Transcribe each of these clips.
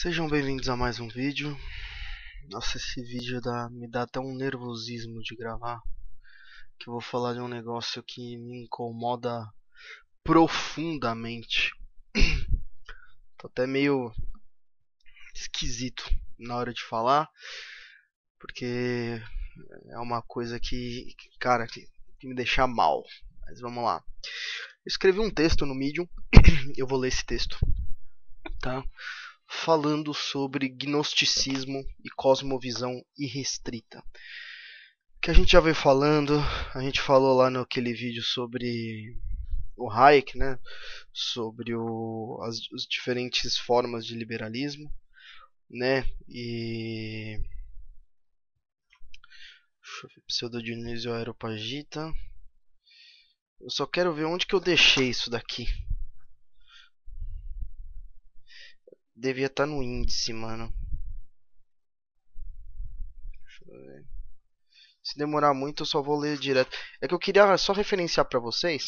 Sejam bem-vindos a mais um vídeo. Nossa, esse vídeo dá, me dá até um nervosismo de gravar. Que eu vou falar de um negócio que me incomoda profundamente. Tô até meio esquisito na hora de falar. Porque é uma coisa que, cara, que, que me deixa mal. Mas vamos lá. Eu escrevi um texto no Medium. eu vou ler esse texto. Tá? falando sobre gnosticismo e cosmovisão irrestrita. Que a gente já veio falando, a gente falou lá naquele vídeo sobre o Hayek, né? Sobre o, as, as diferentes formas de liberalismo, né? E Pseudodionísio Aeropagita. Eu só quero ver onde que eu deixei isso daqui. devia estar tá no índice, mano. Deixa eu ver. Se demorar muito, eu só vou ler direto. É que eu queria só referenciar para vocês.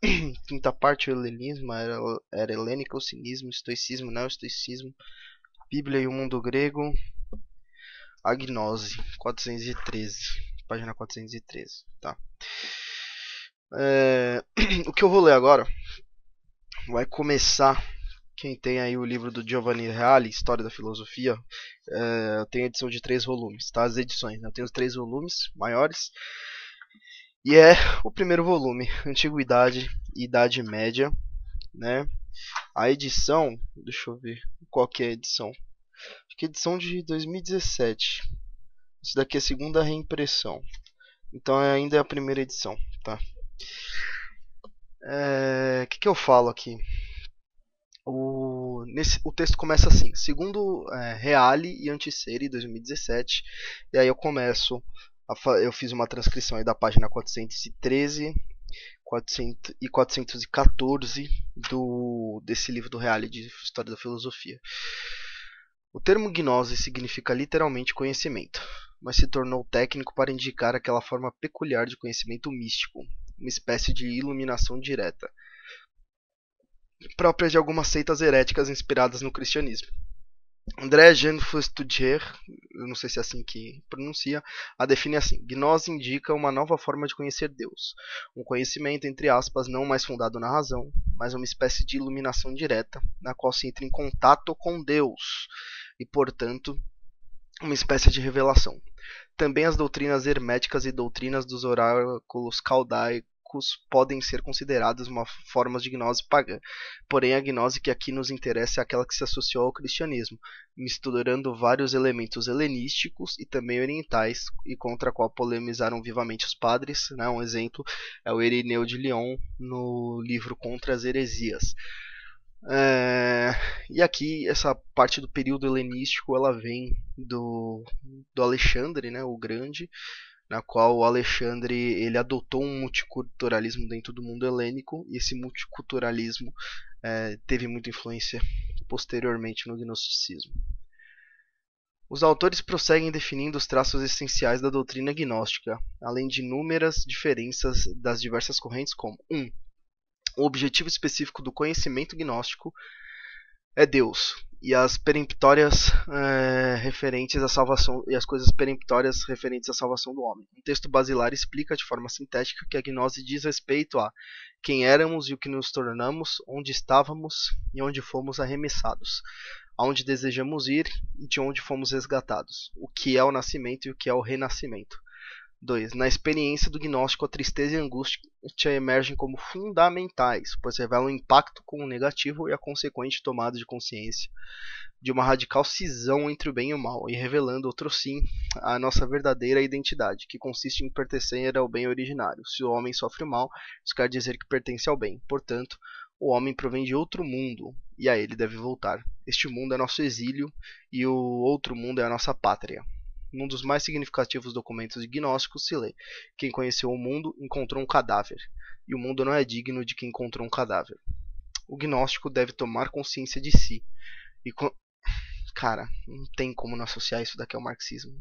Quinta parte, o helenismo, era, era helênico, o cinismo, estoicismo, não estoicismo, Bíblia e o mundo grego, Agnose, 413, página 413, tá. É, o que eu vou ler agora vai começar quem tem aí o livro do Giovanni Reale, História da Filosofia, é, tem edição de três volumes, tá? As edições, né? Eu tenho os três volumes maiores. E é o primeiro volume, Antiguidade e Idade Média, né? A edição, deixa eu ver qual que é a edição. Acho que é edição de 2017. Isso daqui é a segunda reimpressão. Então é ainda é a primeira edição, tá? O é, que, que eu falo aqui? O, nesse, o texto começa assim: segundo é, Reale e Antiseri 2017. E aí eu começo, a, eu fiz uma transcrição da página 413 400, e 414 do, desse livro do Reale de História da Filosofia. O termo gnose significa literalmente conhecimento, mas se tornou técnico para indicar aquela forma peculiar de conhecimento místico, uma espécie de iluminação direta, próprias de algumas seitas heréticas inspiradas no cristianismo. André Jean Fustudier, não sei se é assim que pronuncia, a define assim: Gnose indica uma nova forma de conhecer Deus, um conhecimento, entre aspas, não mais fundado na razão, mas uma espécie de iluminação direta, na qual se entra em contato com Deus, e, portanto, uma espécie de revelação. Também as doutrinas herméticas e doutrinas dos oráculos podem ser considerados uma forma de gnose pagã. Porém, a gnose que aqui nos interessa é aquela que se associou ao cristianismo, misturando vários elementos helenísticos e também orientais, e contra a qual polemizaram vivamente os padres. Né? Um exemplo é o Erineu de Lyon no livro Contra as Heresias. É, e aqui essa parte do período helenístico ela vem do, do Alexandre, né, o Grande, na qual o Alexandre ele adotou um multiculturalismo dentro do mundo helênico e esse multiculturalismo é, teve muita influência posteriormente no gnosticismo. Os autores prosseguem definindo os traços essenciais da doutrina gnóstica, além de inúmeras diferenças das diversas correntes, como 1. Um, o objetivo específico do conhecimento gnóstico é Deus, e as peremptórias é, referentes à salvação e as coisas peremptórias referentes à salvação do homem. O texto basilar explica de forma sintética que a gnose diz respeito a quem éramos e o que nos tornamos, onde estávamos e onde fomos arremessados, aonde desejamos ir e de onde fomos resgatados, o que é o nascimento e o que é o renascimento. 2. Na experiência do gnóstico, a tristeza e a angústia emergem como fundamentais, pois revelam o impacto com o negativo e a consequente tomada de consciência de uma radical cisão entre o bem e o mal, e revelando, outro sim, a nossa verdadeira identidade, que consiste em pertencer ao bem originário. Se o homem sofre o mal, isso quer dizer que pertence ao bem. Portanto, o homem provém de outro mundo, e a ele deve voltar. Este mundo é nosso exílio, e o outro mundo é a nossa pátria num dos mais significativos documentos gnósticos se lê: Quem conheceu o mundo encontrou um cadáver, e o mundo não é digno de quem encontrou um cadáver. O gnóstico deve tomar consciência de si. E con... cara, não tem como não associar isso daqui ao marxismo.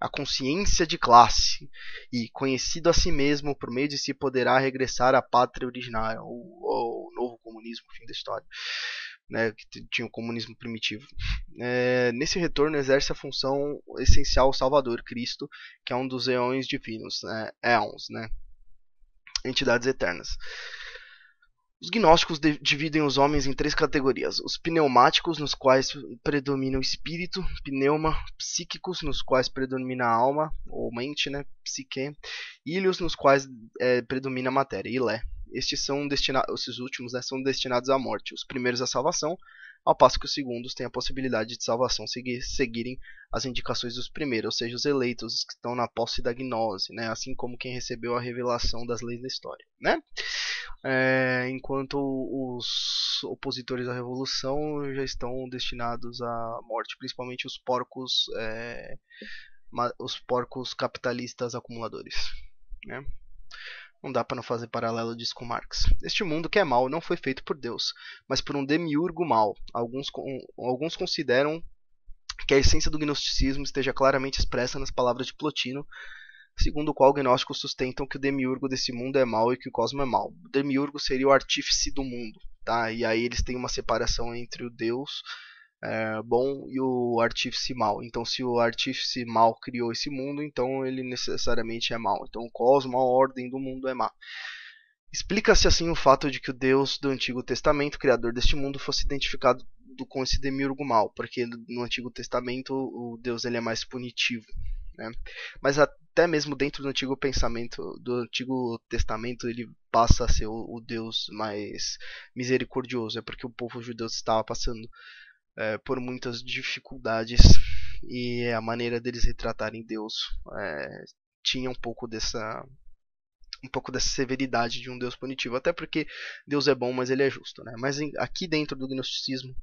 A consciência de classe e conhecido a si mesmo por meio de si poderá regressar à pátria originária ou novo comunismo, fim da história né, que tinha o comunismo primitivo. É, nesse retorno exerce a função essencial Salvador Cristo, que é um dos eões divinos, né, éons, né, entidades eternas. Os gnósticos dividem os homens em três categorias: os pneumáticos, nos quais predomina o espírito, pneuma, psíquicos, nos quais predomina a alma, ou mente, né, psique, ilhos, nos quais é, predomina a matéria, ilé. Estes são destinados, esses últimos né, são destinados à morte, os primeiros à salvação, ao passo que os segundos têm a possibilidade de salvação se seguirem as indicações dos primeiros, ou seja, os eleitos, os que estão na posse da gnose, né, assim como quem recebeu a revelação das leis da história, né? É, enquanto os opositores à revolução já estão destinados à morte, principalmente os porcos, é, os porcos capitalistas acumuladores. Né? Não dá para não fazer paralelo disso com Marx. Este mundo que é mau não foi feito por Deus, mas por um demiurgo mau. Alguns, alguns consideram que a essência do gnosticismo esteja claramente expressa nas palavras de Plotino, segundo o qual gnósticos sustentam que o demiurgo desse mundo é mau e que o cosmo é mau. O demiurgo seria o artífice do mundo, tá? E aí eles têm uma separação entre o deus é, bom e o artífice mal. Então, se o artífice mal criou esse mundo, então ele necessariamente é mal. Então, o cosmo, a ordem do mundo é má. Explica-se assim o fato de que o Deus do Antigo Testamento, criador deste mundo, fosse identificado com esse demiurgo mal, porque no Antigo Testamento o Deus ele é mais punitivo, né? Mas até mesmo dentro do antigo pensamento, do antigo testamento, ele passa a ser o, o Deus mais misericordioso, é porque o povo judeu estava passando é, por muitas dificuldades e é a maneira deles retratarem Deus é, tinha um pouco dessa um pouco dessa severidade de um Deus punitivo, até porque Deus é bom, mas ele é justo, né? Mas em, aqui dentro do gnosticismo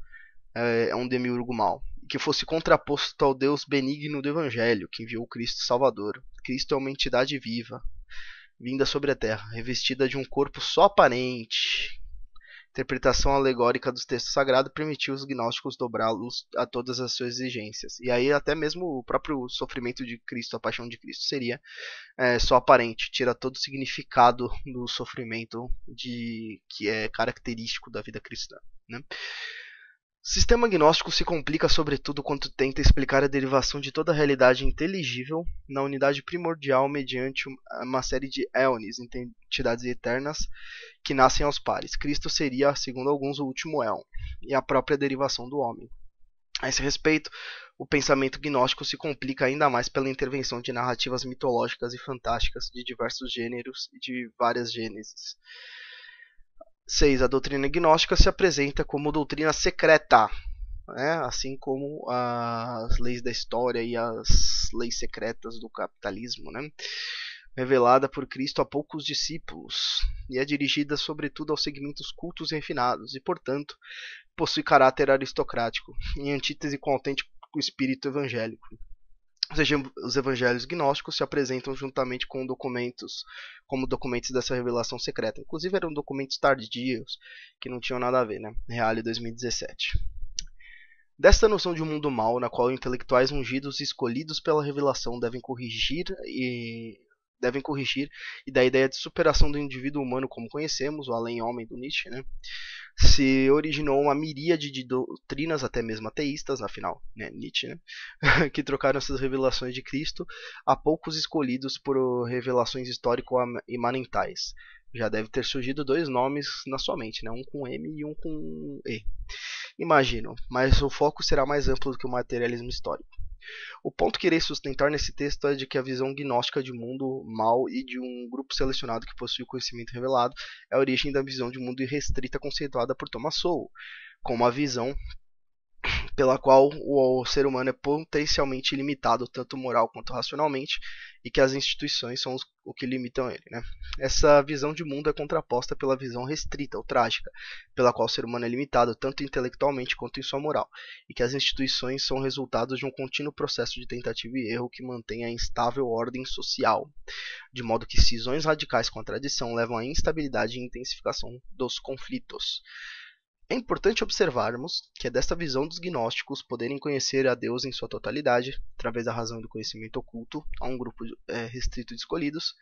é, é um demiurgo mau, que fosse contraposto ao Deus benigno do Evangelho, que enviou Cristo Salvador. Cristo é uma entidade viva, vinda sobre a terra, revestida de um corpo só aparente. Interpretação alegórica dos textos sagrados permitiu os gnósticos dobrá-los a todas as suas exigências. E aí, até mesmo o próprio sofrimento de Cristo, a paixão de Cristo, seria é, só aparente, tira todo o significado do sofrimento de que é característico da vida cristã. Né? Sistema gnóstico se complica sobretudo quando tenta explicar a derivação de toda a realidade inteligível na unidade primordial mediante uma série de éones, entidades eternas, que nascem aos pares. Cristo seria, segundo alguns, o último éon, e a própria derivação do homem. A esse respeito, o pensamento gnóstico se complica ainda mais pela intervenção de narrativas mitológicas e fantásticas de diversos gêneros e de várias gêneses 6. A doutrina gnóstica se apresenta como doutrina secreta, né? assim como as leis da história e as leis secretas do capitalismo, né? revelada por Cristo a poucos discípulos, e é dirigida sobretudo aos segmentos cultos e refinados, e portanto possui caráter aristocrático, em antítese com o autêntico espírito evangélico os evangelhos gnósticos se apresentam juntamente com documentos, como documentos dessa revelação secreta. Inclusive eram documentos tardios, que não tinham nada a ver, né? Reale 2017. Desta noção de um mundo mau, na qual intelectuais ungidos e escolhidos pela revelação devem corrigir e devem corrigir e da ideia de superação do indivíduo humano como conhecemos, o além homem do Nietzsche, né? se originou uma miríade de doutrinas, até mesmo ateístas, afinal, né, Nietzsche, né? que trocaram essas revelações de Cristo a poucos escolhidos por revelações histórico-imanentais. Já deve ter surgido dois nomes na sua mente, né? um com M e um com E. Imagino, mas o foco será mais amplo do que o materialismo histórico. O ponto que irei sustentar nesse texto é de que a visão gnóstica de mundo mal e de um grupo selecionado que possui o conhecimento revelado é a origem da visão de mundo irrestrita conceituada por Thomas Sowell, como a visão pela qual o, ser humano é potencialmente limitado, tanto moral quanto racionalmente, e que as instituições são os, o que limitam ele. Né? Essa visão de mundo é contraposta pela visão restrita ou trágica, pela qual o ser humano é limitado tanto intelectualmente quanto em sua moral, e que as instituições são resultados de um contínuo processo de tentativa e erro que mantém a instável ordem social, de modo que cisões radicais com a tradição levam à instabilidade e intensificação dos conflitos. É importante observarmos que é desta visão dos gnósticos poderem conhecer a Deus em sua totalidade, através da razão do conhecimento oculto a um grupo é, restrito de escolhidos,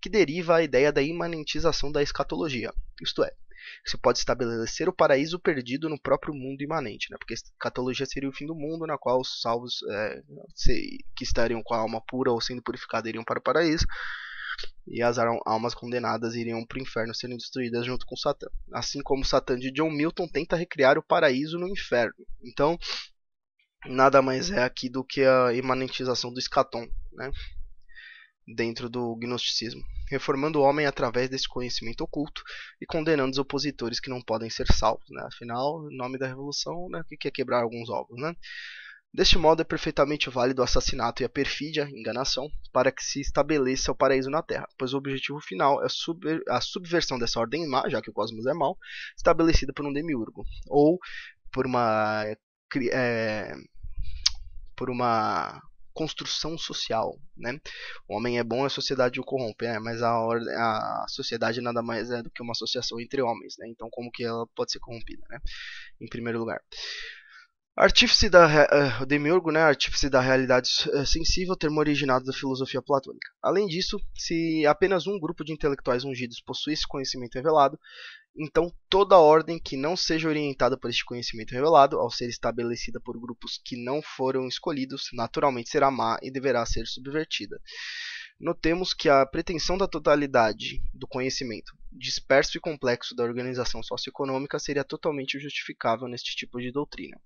que deriva a ideia da imanentização da escatologia, isto é, se pode estabelecer o paraíso perdido no próprio mundo imanente, né? porque a escatologia seria o fim do mundo, na qual os salvos é, que estariam com a alma pura ou sendo purificados iriam para o paraíso, e as almas condenadas iriam para o inferno serem destruídas junto com Satã. Assim como Satã de John Milton tenta recriar o paraíso no inferno. Então, nada mais é aqui do que a imanentização do escatom, né? dentro do gnosticismo, reformando o homem através desse conhecimento oculto e condenando os opositores que não podem ser salvos. Né? Afinal, o nome da revolução, né? o que é quebrar alguns ovos? Né? Deste modo, é perfeitamente válido o assassinato e a perfídia, enganação, para que se estabeleça o paraíso na Terra, pois o objetivo final é a subversão dessa ordem má, já que o cosmos é mau, estabelecida por um demiurgo, ou por uma, é, por uma construção social. Né? O homem é bom, a sociedade o corrompe, né? mas a, ordem, a sociedade nada mais é do que uma associação entre homens, né? então como que ela pode ser corrompida, né? em primeiro lugar. Artífice da uh, eh, Demiurgo, né, artífice da realidade eh, sensível, termo originado da filosofia platônica. Além disso, se apenas um grupo de intelectuais ungidos possuísse conhecimento revelado, então toda ordem que não seja orientada por este conhecimento revelado, ao ser estabelecida por grupos que não foram escolhidos, naturalmente será má e deverá ser subvertida. Notemos que a pretensão da totalidade do conhecimento disperso e complexo da organização socioeconômica seria totalmente justificável neste tipo de doutrina.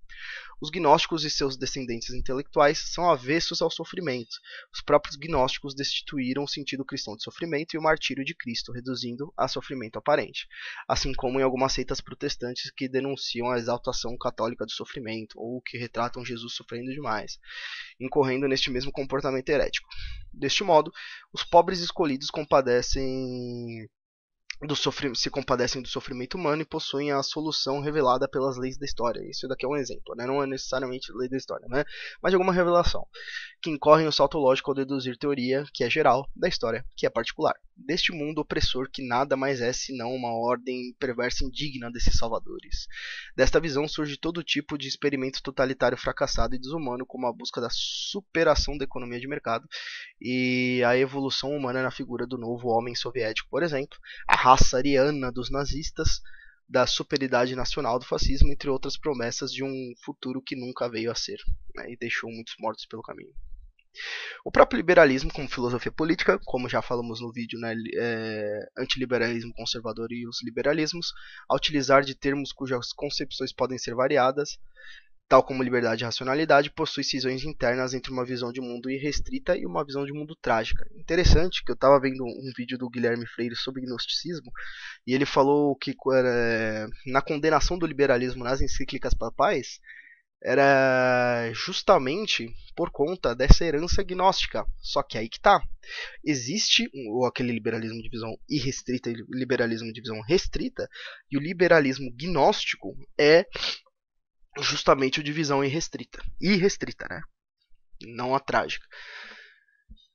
Os gnósticos e seus descendentes intelectuais são avessos ao sofrimento. Os próprios gnósticos destituíram o sentido cristão de sofrimento e o martírio de Cristo, reduzindo a sofrimento aparente, assim como em algumas seitas protestantes que denunciam a exaltação católica do sofrimento ou que retratam Jesus sofrendo demais, incorrendo neste mesmo comportamento herético. Deste modo, os pobres escolhidos compadecem do sofrimento, se compadecem do sofrimento humano e possuem a solução revelada pelas leis da história. Isso daqui é um exemplo, né? não é necessariamente lei da história, né? mas alguma revelação, que incorrem o salto lógico ao deduzir teoria, que é geral, da história, que é particular, deste mundo opressor que nada mais é senão uma ordem perversa indigna desses salvadores. Desta visão surge todo tipo de experimento totalitário fracassado e desumano, como a busca da superação da economia de mercado e a evolução humana na figura do novo homem soviético, por exemplo, a raça ariana dos nazistas, da superioridade nacional do fascismo, entre outras promessas de um futuro que nunca veio a ser, né, e deixou muitos mortos pelo caminho. O próprio liberalismo como filosofia política, como já falamos no vídeo, né, é, antiliberalismo conservador e os liberalismos, ao utilizar de termos cujas concepções podem ser variadas, Tal como liberdade e racionalidade, possui cisões internas entre uma visão de mundo irrestrita e uma visão de mundo trágica. Interessante que eu estava vendo um vídeo do Guilherme Freire sobre gnosticismo e ele falou que eh, na condenação do liberalismo nas encíclicas papais era justamente por conta dessa herança gnóstica. Só que aí que tá. Existe ou aquele liberalismo de visão irrestrita e liberalismo de visão restrita, e o liberalismo gnóstico é justamente o divisão irrestrita. Irrestrita, né? Não a trágica.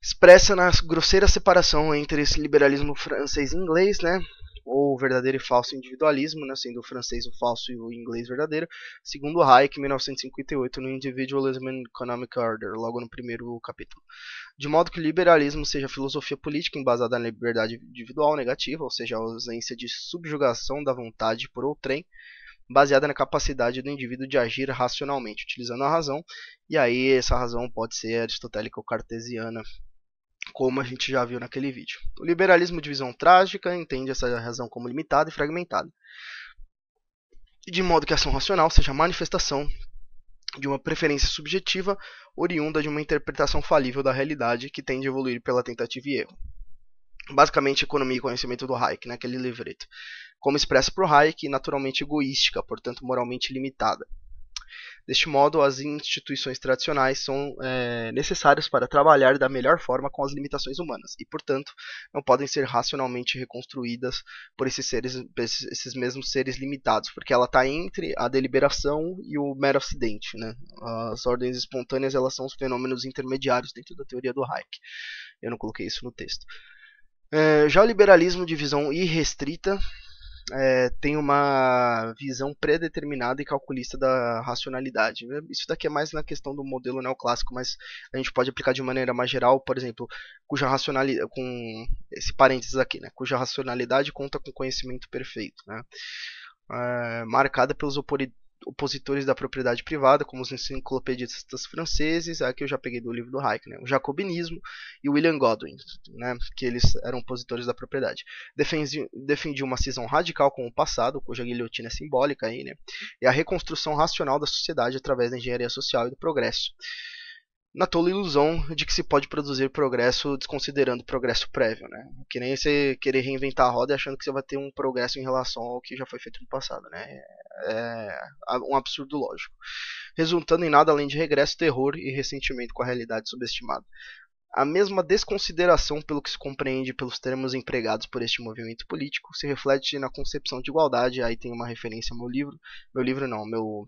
Expressa na grosseira separação entre esse liberalismo francês e inglês, né? Ou verdadeiro e falso individualismo, né? sendo o francês o falso e o inglês verdadeiro, segundo Hayek, 1958, no Individualism and Economic Order, logo no primeiro capítulo. De modo que o liberalismo seja filosofia política embasada na liberdade individual negativa, ou seja, a ausência de subjugação da vontade por outrem, baseada na capacidade do indivíduo de agir racionalmente, utilizando a razão, e aí essa razão pode ser aristotélica ou cartesiana, como a gente já viu naquele vídeo. O liberalismo de visão trágica entende essa razão como limitada e fragmentada, de modo que a ação racional seja manifestação de uma preferência subjetiva oriunda de uma interpretação falível da realidade que tende a evoluir pela tentativa e erro. Basicamente, Economia e Conhecimento do Hayek, naquele né, livreto como expressa por Hayek, naturalmente egoística, portanto moralmente limitada. Deste modo, as instituições tradicionais são é, necessárias para trabalhar da melhor forma com as limitações humanas e, portanto, não podem ser racionalmente reconstruídas por esses, seres, esses mesmos seres limitados, porque ela está entre a deliberação e o mero acidente. Né? As ordens espontâneas elas são os fenômenos intermediários dentro da teoria do Hayek. Eu não coloquei isso no texto. É, já o liberalismo de visão irrestrita é, tem uma visão predeterminada e calculista da racionalidade. Né? Isso daqui é mais na questão do modelo neoclássico, mas a gente pode aplicar de maneira mais geral, por exemplo, cuja racionalidade, com esse parênteses aqui, né, cuja racionalidade conta com conhecimento perfeito, né, é, marcada pelos opositores da propriedade privada, como os enciclopedistas franceses, aqui eu já peguei do livro do Hayek, né? o jacobinismo e William Godwin, né? que eles eram opositores da propriedade. Defendiam defendi uma cisão radical com o passado, cuja guilhotina é simbólica, aí, né? e a reconstrução racional da sociedade através da engenharia social e do progresso na tola ilusão de que se pode produzir progresso desconsiderando o progresso prévio, né? Que nem você querer reinventar a roda achando que você vai ter um progresso em relação ao que já foi feito no passado, né? É, é um absurdo lógico. Resultando em nada além de regresso, terror e ressentimento com a realidade subestimada. A mesma desconsideração pelo que se compreende pelos termos empregados por este movimento político se reflete na concepção de igualdade. Aí tem uma referência ao meu livro, meu livro não, meu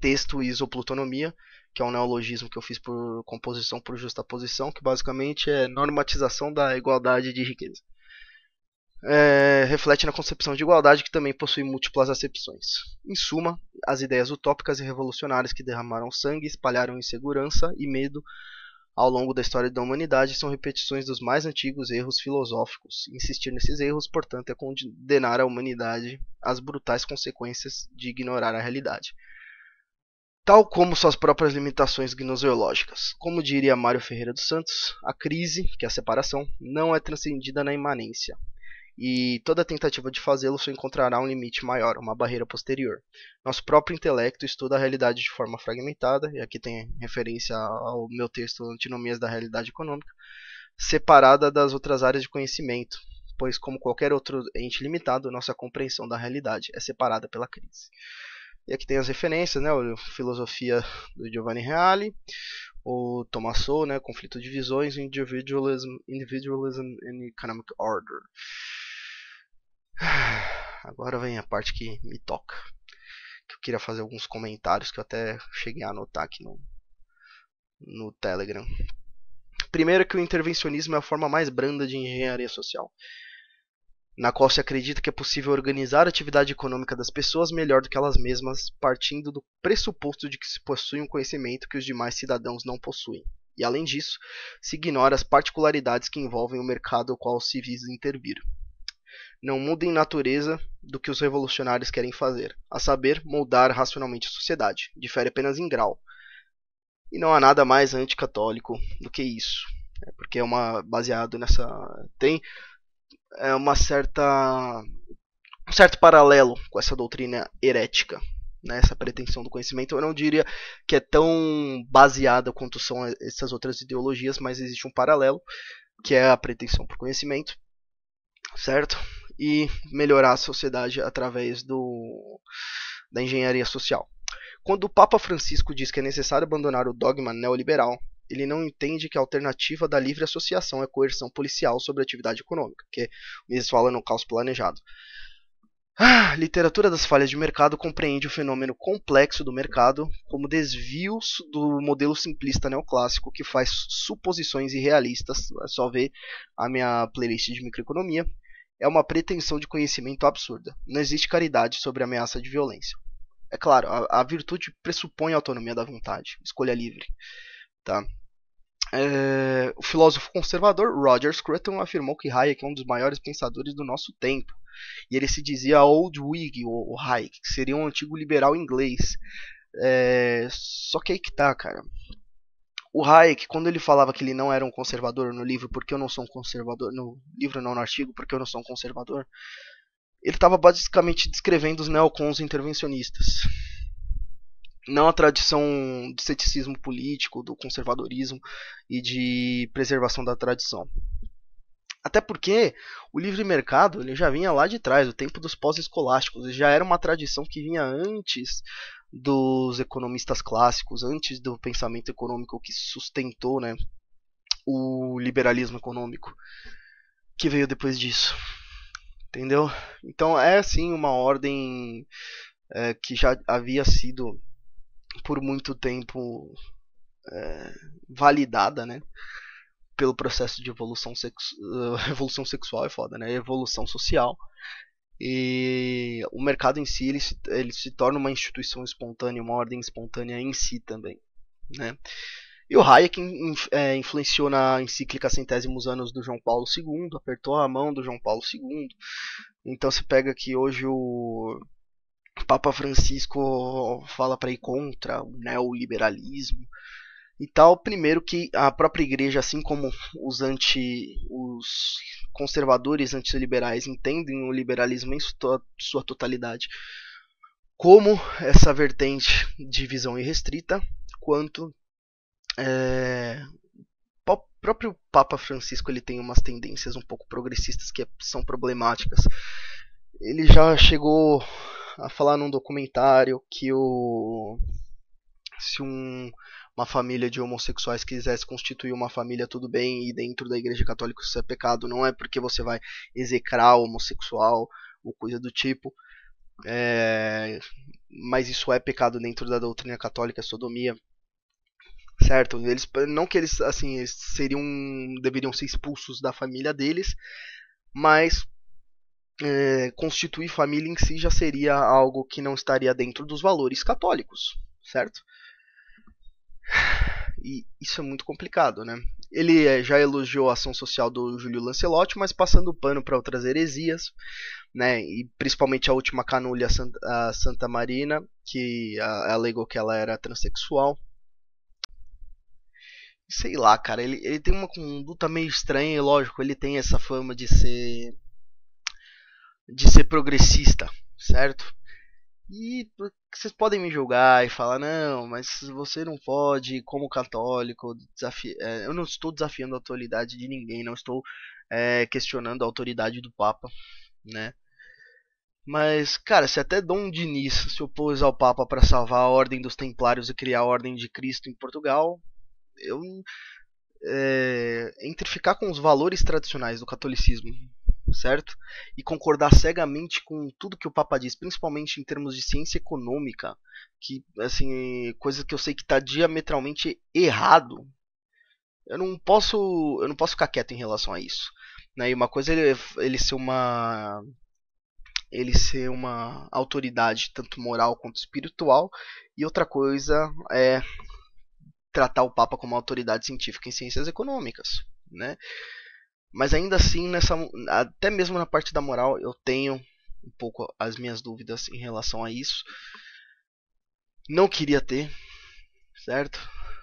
texto Isoplutonomia, que é um neologismo que eu fiz por composição por justaposição, que basicamente é normatização da igualdade de riqueza. É, reflete na concepção de igualdade que também possui múltiplas acepções. Em suma, as ideias utópicas e revolucionárias que derramaram sangue, espalharam insegurança e medo ao longo da história da humanidade são repetições dos mais antigos erros filosóficos. Insistir nesses erros, portanto, é condenar a humanidade às brutais consequências de ignorar a realidade tal como suas próprias limitações gnoseológicas. Como diria Mário Ferreira dos Santos, a crise, que é a separação, não é transcendida na imanência. E toda tentativa de fazê-lo só encontrará um limite maior, uma barreira posterior. Nosso próprio intelecto estuda a realidade de forma fragmentada, e aqui tem referência ao meu texto Antinomias da Realidade Econômica, separada das outras áreas de conhecimento, pois, como qualquer outro ente limitado, nossa compreensão da realidade é separada pela crise. E aqui tem as referências, né? A filosofia do Giovanni Reale, o Thomas Sowell, né? Conflito de visões, individualism, individualism and economic order. Agora vem a parte que me toca. Que eu queria fazer alguns comentários que eu até cheguei a anotar aqui no, no Telegram. Primeiro que o intervencionismo é a forma mais branda de engenharia social na qual se acredita que é possível organizar a atividade econômica das pessoas melhor do que elas mesmas, partindo do pressuposto de que se possui um conhecimento que os demais cidadãos não possuem. E além disso, se ignora as particularidades que envolvem o mercado ao qual se visa intervir. Não muda em natureza do que os revolucionários querem fazer, a saber, moldar racionalmente a sociedade. Difere apenas em grau. E não há nada mais anticatólico do que isso. É porque é uma baseado nessa tem é, uma certa um certo paralelo com essa doutrina herética, né? essa pretensão do conhecimento. Eu não diria que é tão baseada quanto são essas outras ideologias, mas existe um paralelo, que é a pretensão por conhecimento, certo? E melhorar a sociedade através do, da engenharia social. Quando o Papa Francisco diz que é necessário abandonar o dogma neoliberal, ele não entende que a alternativa da livre associação é coerção policial sobre a atividade econômica, que eles fala no caos planejado. Ah, literatura das falhas de mercado compreende o fenômeno complexo do mercado como desvio do modelo simplista neoclássico que faz suposições irrealistas. É só ver a minha playlist de microeconomia. É uma pretensão de conhecimento absurda. Não existe caridade sobre a ameaça de violência. É claro, a, a virtude pressupõe a autonomia da vontade, escolha livre. Tá? É, o filósofo conservador Roger Scruton afirmou que Hayek é um dos maiores pensadores do nosso tempo. E ele se dizia Old Whig, ou Hayek, que seria um antigo liberal inglês. É, só que aí que tá, cara. O Hayek, quando ele falava que ele não era um conservador no livro, porque eu não sou um conservador, no livro não, no artigo, porque eu não sou um conservador, ele estava basicamente descrevendo os neocons intervencionistas não a tradição de ceticismo político, do conservadorismo e de preservação da tradição. Até porque o livre mercado ele já vinha lá de trás, o tempo dos pós-escolásticos, já era uma tradição que vinha antes dos economistas clássicos, antes do pensamento econômico que sustentou né, o liberalismo econômico, que veio depois disso. Entendeu? Então é sim uma ordem é, que já havia sido por muito tempo é, validada, né? Pelo processo de evolução, sexu eh, evolução sexual é foda, né? Evolução social. E o mercado em si ele se, ele se torna uma instituição espontânea, uma ordem espontânea em si também, né? E o Hayek é, influenciou na encíclica Centésimos Anos do João Paulo II, apertou a mão do João Paulo II. Então se pega que hoje o, que o Papa Francisco fala para ir contra o neoliberalismo e tal. Primeiro que a própria igreja, assim como os anti os conservadores antiliberais entendem o liberalismo em sua, totalidade como essa vertente de visão irrestrita, quanto é, o próprio Papa Francisco ele tem umas tendências um pouco progressistas que é, são problemáticas. Ele já chegou a falar num documentário que o se um, uma família de homossexuais quisesse constituir uma família, tudo bem, e dentro da Igreja Católica isso é pecado, não é porque você vai execrar o homossexual ou coisa do tipo, é, mas isso é pecado dentro da doutrina católica, é sodomia, certo? Eles, não que eles, assim, eles seriam, deveriam ser expulsos da família deles, mas é, constituir família em si já seria algo que não estaria dentro dos valores católicos, certo? E isso é muito complicado, né? Ele é, já elogiou a ação social do Júlio Lancelotti, mas passando o pano para outras heresias, né? E principalmente a última canulha a Santa Marina, que alegou que ela era transexual. Sei lá, cara, ele, ele tem uma conduta meio estranha e lógico, ele tem essa fama de ser de ser progressista, certo? E vocês podem me julgar e falar, não, mas você não pode, como católico, desafi... É, eu não estou desafiando a autoridade de ninguém, não estou é, questionando a autoridade do Papa, né? Mas, cara, se é até Dom Diniz se opôs ao Papa para salvar a Ordem dos Templários e criar a Ordem de Cristo em Portugal, eu. É, entre ficar com os valores tradicionais do catolicismo certo? E concordar cegamente com tudo que o Papa diz, principalmente em termos de ciência econômica, que assim, coisa que eu sei que está diametralmente errado. Eu não posso, eu não posso ficar quieto em relação a isso. Né? E uma coisa é ele, ele ser uma ele ser uma autoridade tanto moral quanto espiritual, e outra coisa é tratar o Papa como uma autoridade científica em ciências econômicas, né? Mas ainda assim, nessa, até mesmo na parte da moral, eu tenho um pouco as minhas dúvidas em relação a isso. Não queria ter, certo?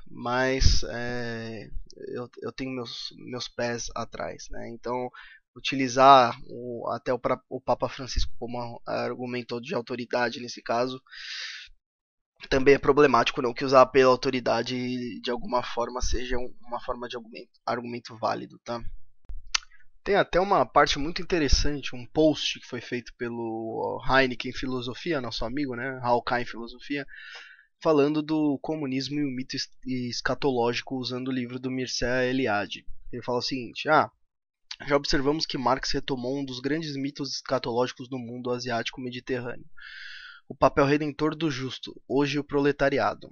Mas é, eu, eu tenho meus, meus pés atrás, né? Então, utilizar o, até o, o Papa Francisco como argumento de autoridade nesse caso também é problemático não que usar pela autoridade de alguma forma seja uma forma de argumento, argumento válido, tá? Tem até uma parte muito interessante, um post que foi feito pelo Heineken Filosofia, nosso amigo, né? em Filosofia, falando do comunismo e o mito escatológico usando o livro do Mircea Eliade. Ele fala o seguinte: ah, já observamos que Marx retomou um dos grandes mitos escatológicos do mundo asiático-mediterrâneo. O papel redentor do justo, hoje o proletariado.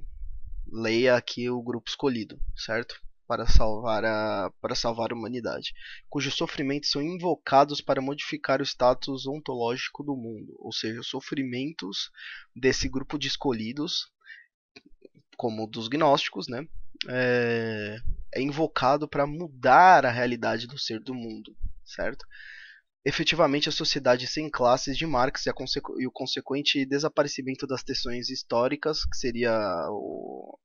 Leia aqui o grupo escolhido, certo? para salvar a, para salvar a humanidade, cujos sofrimentos são invocados para modificar o status ontológico do mundo, ou seja, os sofrimentos desse grupo de escolhidos, como dos gnósticos, né, é, é invocado para mudar a realidade do ser do mundo, certo? Efetivamente, a sociedade sem classes de Marx e, e o consequente desaparecimento das tensões históricas, que seria o,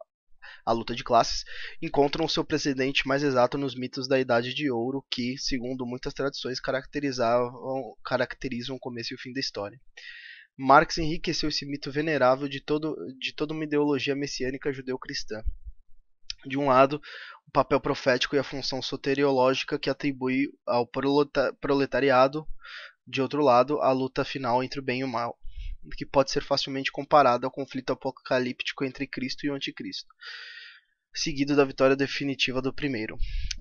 a luta de classes, encontram seu precedente mais exato nos mitos da Idade de Ouro, que, segundo muitas tradições, caracterizavam, caracterizam o começo e o fim da história. Marx enriqueceu esse mito venerável de, todo, de toda uma ideologia messiânica judeu-cristã. De um lado, o papel profético e a função soteriológica que atribui ao proletariado, de outro lado, a luta final entre o bem e o mal que pode ser facilmente comparado ao conflito apocalíptico entre Cristo e o Anticristo, seguido da vitória definitiva do primeiro.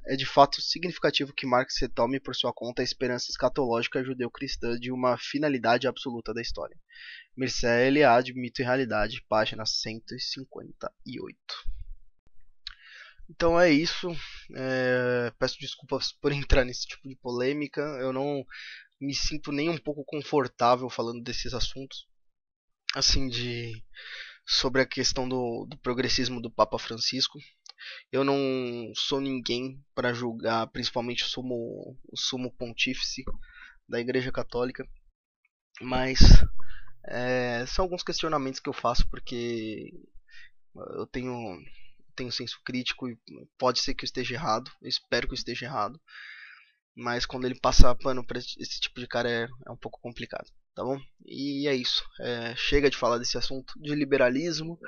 É de fato significativo que Marx retome por sua conta a esperança escatológica judeu-cristã de uma finalidade absoluta da história. Mircea Admito Mito e Realidade, página 158. Então é isso. É... Peço desculpas por entrar nesse tipo de polêmica. Eu não me sinto nem um pouco confortável falando desses assuntos assim de sobre a questão do, do progressismo do Papa Francisco. Eu não sou ninguém para julgar, principalmente o sumo, o sumo pontífice da Igreja Católica, mas é, são alguns questionamentos que eu faço porque eu tenho tenho senso crítico e pode ser que eu esteja errado, eu espero que eu esteja errado, mas quando ele passa pano para esse tipo de cara é, é um pouco complicado tá bom? E é isso. É, chega de falar desse assunto de liberalismo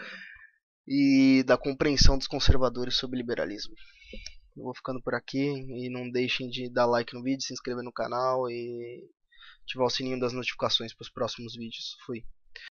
e da compreensão dos conservadores sobre liberalismo. Eu vou ficando por aqui e não deixem de dar like no vídeo, se inscrever no canal e ativar o sininho das notificações para os próximos vídeos. Fui.